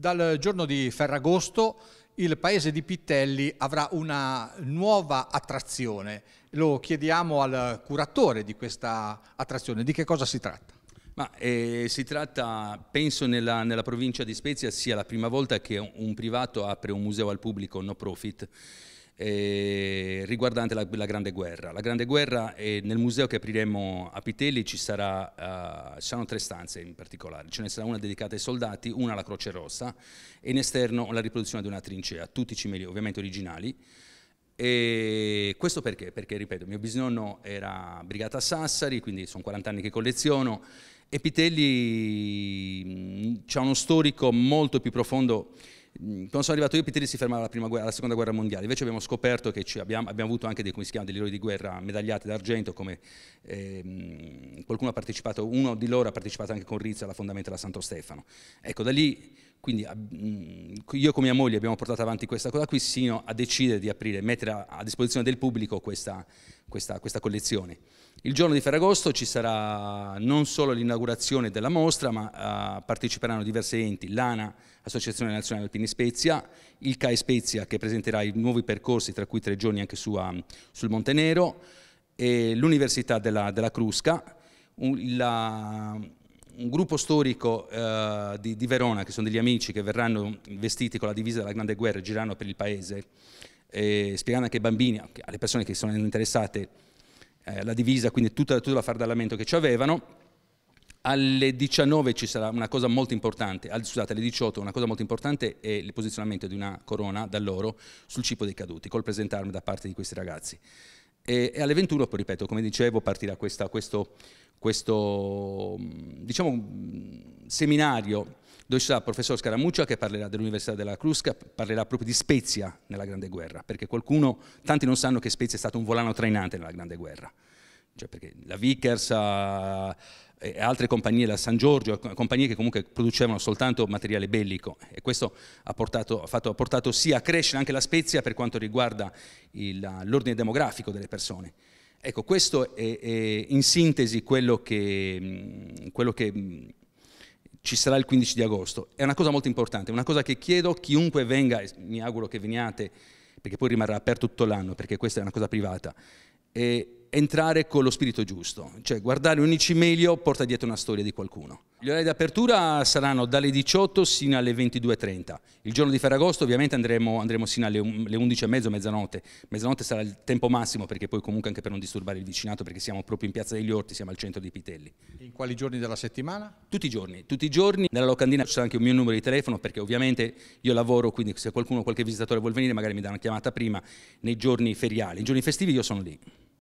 Dal giorno di Ferragosto il paese di Pittelli avrà una nuova attrazione. Lo chiediamo al curatore di questa attrazione. Di che cosa si tratta? Ma, eh, si tratta, penso nella, nella, provincia di Spezia sia la prima volta che un privato apre un museo al pubblico no profit eh, riguardante la, la, Grande Guerra. La Grande Guerra eh, nel museo che apriremo a Pitelli ci, sarà, eh, ci saranno tre stanze in particolare, ce ne sarà una dedicata ai soldati, una alla Croce Rossa e in esterno la riproduzione di una trincea, tutti cimeli ovviamente originali. E questo perché? Perché, ripeto, mio bisnonno era brigata Sassari, quindi sono 40 anni che colleziono, e Pitelli mm, ha uno storico molto più profondo quando sono arrivato io Piteri si fermava alla, prima guerra, alla seconda guerra mondiale, invece abbiamo scoperto che abbiamo, abbiamo, avuto anche dei, chiama, degli eroi di guerra medagliati d'argento, come ehm, qualcuno ha partecipato, uno di loro ha partecipato anche con Rizzo alla fondamenta della Santo Stefano. Ecco, da lì quindi mm, io come mia moglie abbiamo portato avanti questa cosa qui sino a decidere di aprire, mettere a disposizione del pubblico questa, questa, questa collezione. Il giorno di Ferragosto ci sarà non solo l'inaugurazione della mostra, ma uh, parteciperanno diversi enti, l'ANA, Associazione Nazionale Alpini Spezia, il CAE Spezia che presenterà i nuovi percorsi, tra cui tre giorni anche su, um, sul Montenero, l'Università della, della, Crusca, la, un gruppo storico eh, di, di, Verona, che sono degli amici che verranno vestiti con la divisa della Grande Guerra e girano per il paese, eh, spiegando anche ai bambini, alle persone che sono interessate eh, divisa, quindi tutta, tutta la fardallamento che ci avevano. Alle 19 ci sarà una cosa molto importante, al, scusate, alle 18 una cosa molto importante è il posizionamento di una corona dall'oro sul cipo dei caduti, col presentarmi da parte di questi ragazzi. E, e alle 21, poi ripeto, come dicevo, partirà questa, questo, questo mm, diciamo, mm, seminario dove ci sarà il professor Scaramuccia che parlerà dell'Università della Crusca, parlerà proprio di Spezia nella Grande Guerra, perché qualcuno, tanti non sanno che Spezia è stato un volano trainante nella Grande Guerra, cioè perché la Vickers eh, e altre compagnie, la San Giorgio, compagnie che comunque producevano soltanto materiale bellico e questo ha, portato, ha, fatto, ha portato sì a crescere anche la Spezia per quanto riguarda l'ordine demografico delle persone Ecco, questo è, è in sintesi quello che, mm, quello che mm, ci sarà il 15 di agosto. È una cosa molto importante, una cosa che chiedo a chiunque venga, mi auguro che veniate, perché poi rimarrà aperto tutto l'anno, perché questa è una cosa privata. E entrare con lo spirito giusto, cioè guardare un icimelio porta dietro una storia di qualcuno. Gli orari di apertura saranno dalle 18 sino alle 22.30. Il giorno di Ferragosto ovviamente andremo, andremo sino alle 11.30, mezzanotte. Mezzanotte sarà il tempo massimo perché poi comunque anche per non disturbare il vicinato perché siamo proprio in Piazza degli Orti, siamo al centro di Pitelli. In quali giorni della settimana? Tutti i giorni, tutti i giorni. Nella locandina c'è anche un mio numero di telefono perché ovviamente io lavoro, quindi se qualcuno, qualche visitatore vuol venire magari mi dà una chiamata prima nei giorni feriali. I giorni festivi io sono lì.